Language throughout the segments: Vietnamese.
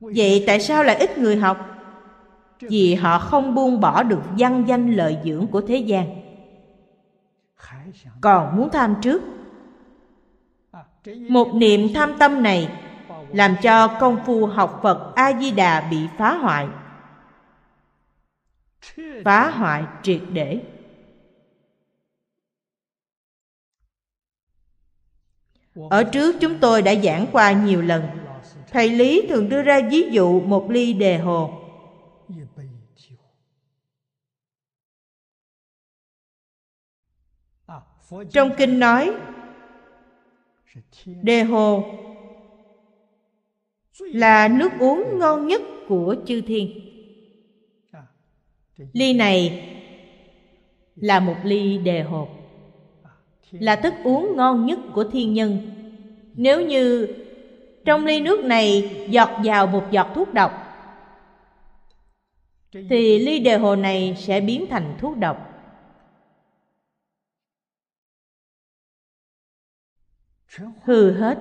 vậy tại sao lại ít người học vì họ không buông bỏ được văn danh lợi dưỡng của thế gian còn muốn tham trước một niệm tham tâm này làm cho công phu học phật a di đà bị phá hoại phá hoại triệt để ở trước chúng tôi đã giảng qua nhiều lần thầy lý thường đưa ra ví dụ một ly đề hồ trong kinh nói đề hồ là nước uống ngon nhất của chư thiên ly này là một ly đề hồ là thức uống ngon nhất của thiên nhân nếu như trong ly nước này giọt vào một giọt thuốc độc thì ly đề hồ này sẽ biến thành thuốc độc hư hết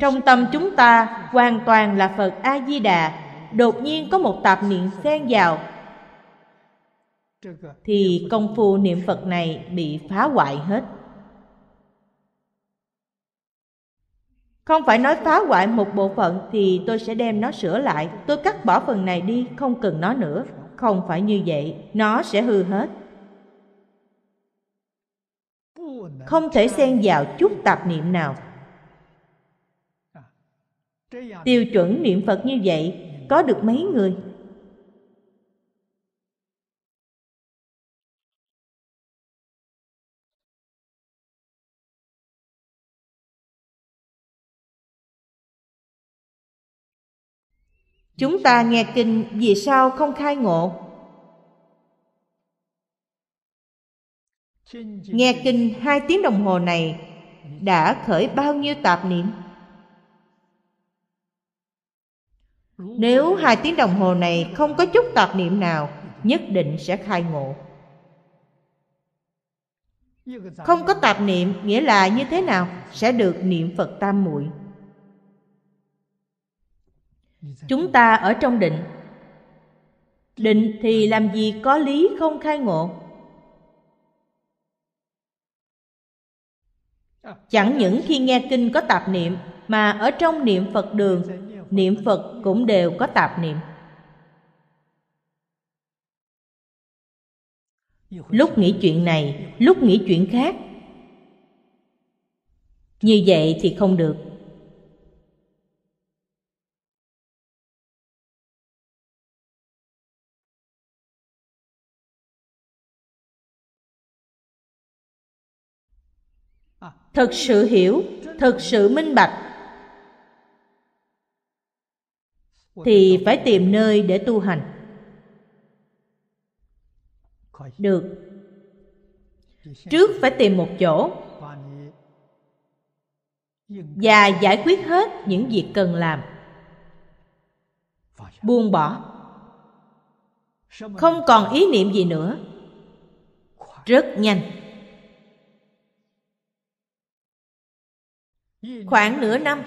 trong tâm chúng ta hoàn toàn là phật a di đà đột nhiên có một tạp niệm xen vào thì công phu niệm phật này bị phá hoại hết Không phải nói phá hoại một bộ phận thì tôi sẽ đem nó sửa lại, tôi cắt bỏ phần này đi, không cần nó nữa. Không phải như vậy, nó sẽ hư hết. Không thể xen vào chút tạp niệm nào. Tiêu chuẩn niệm Phật như vậy có được mấy người? Chúng ta nghe kinh vì sao không khai ngộ? Nghe kinh hai tiếng đồng hồ này đã khởi bao nhiêu tạp niệm? Nếu hai tiếng đồng hồ này không có chút tạp niệm nào, nhất định sẽ khai ngộ. Không có tạp niệm nghĩa là như thế nào? Sẽ được niệm Phật tam muội chúng ta ở trong định định thì vâng. làm gì có lý không khai ngộ à, chẳng vâng, những vâng. khi nghe kinh có tạp niệm mà ở trong niệm phật đường niệm phật cũng đều có tạp niệm lúc nghĩ chuyện này lúc nghĩ chuyện khác như vậy thì không được thật sự hiểu thật sự minh bạch thì phải tìm nơi để tu hành được trước phải tìm một chỗ và giải quyết hết những việc cần làm buông bỏ không còn ý niệm gì nữa rất nhanh khoảng nửa năm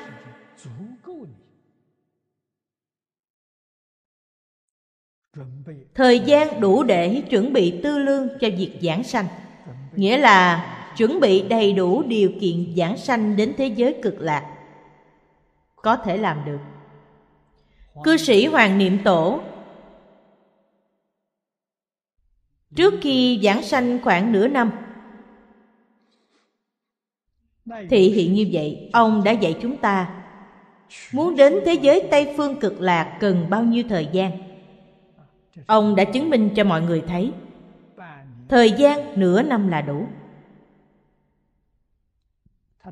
thời gian đủ để chuẩn bị tư lương cho việc giảng sanh nghĩa là chuẩn bị đầy đủ điều kiện giảng sanh đến thế giới cực lạc có thể làm được cư sĩ hoàng niệm tổ trước khi giảng sanh khoảng nửa năm thì hiện như vậy, ông đã dạy chúng ta Muốn đến thế giới Tây Phương cực lạc cần bao nhiêu thời gian? Ông đã chứng minh cho mọi người thấy Thời gian nửa năm là đủ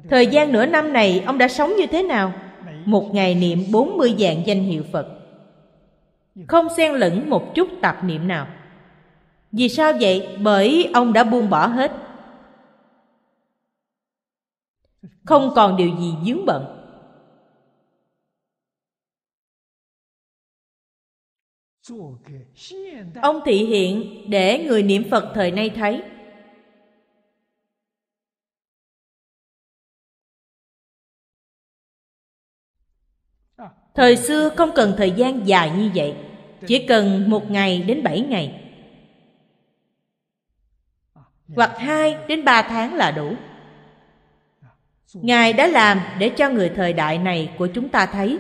Thời gian nửa năm này ông đã sống như thế nào? Một ngày niệm 40 dạng danh hiệu Phật Không xen lẫn một chút tạp niệm nào Vì sao vậy? Bởi ông đã buông bỏ hết không còn điều gì vướng bận ông thị hiện để người niệm phật thời nay thấy thời xưa không cần thời gian dài như vậy chỉ cần một ngày đến bảy ngày hoặc hai đến ba tháng là đủ Ngài đã làm để cho người thời đại này của chúng ta thấy.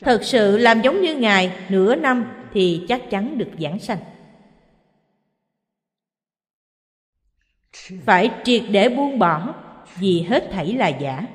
Thật sự làm giống như Ngài nửa năm thì chắc chắn được giảng sanh. Phải triệt để buông bỏ vì hết thảy là giả.